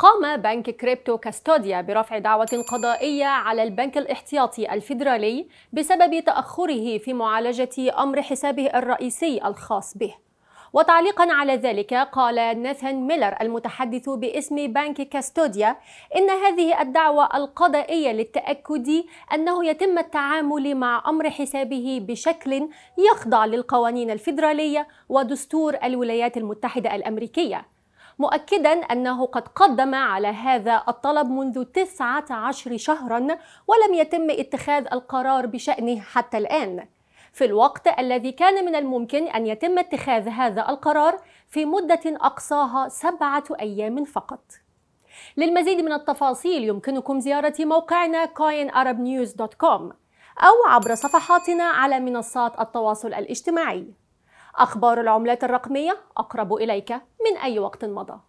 قام بنك كريبتو كاستوديا برفع دعوة قضائية على البنك الاحتياطي الفيدرالي بسبب تأخره في معالجة أمر حسابه الرئيسي الخاص به وتعليقا على ذلك قال ناثان ميلر المتحدث باسم بنك كاستوديا إن هذه الدعوة القضائية للتأكد أنه يتم التعامل مع أمر حسابه بشكل يخضع للقوانين الفيدرالية ودستور الولايات المتحدة الأمريكية مؤكدا أنه قد قدم على هذا الطلب منذ 19 شهرا ولم يتم اتخاذ القرار بشأنه حتى الآن في الوقت الذي كان من الممكن أن يتم اتخاذ هذا القرار في مدة أقصاها سبعة أيام فقط للمزيد من التفاصيل يمكنكم زيارة موقعنا coinarabnews.com أو عبر صفحاتنا على منصات التواصل الاجتماعي أخبار العملات الرقمية أقرب إليك من أي وقت مضى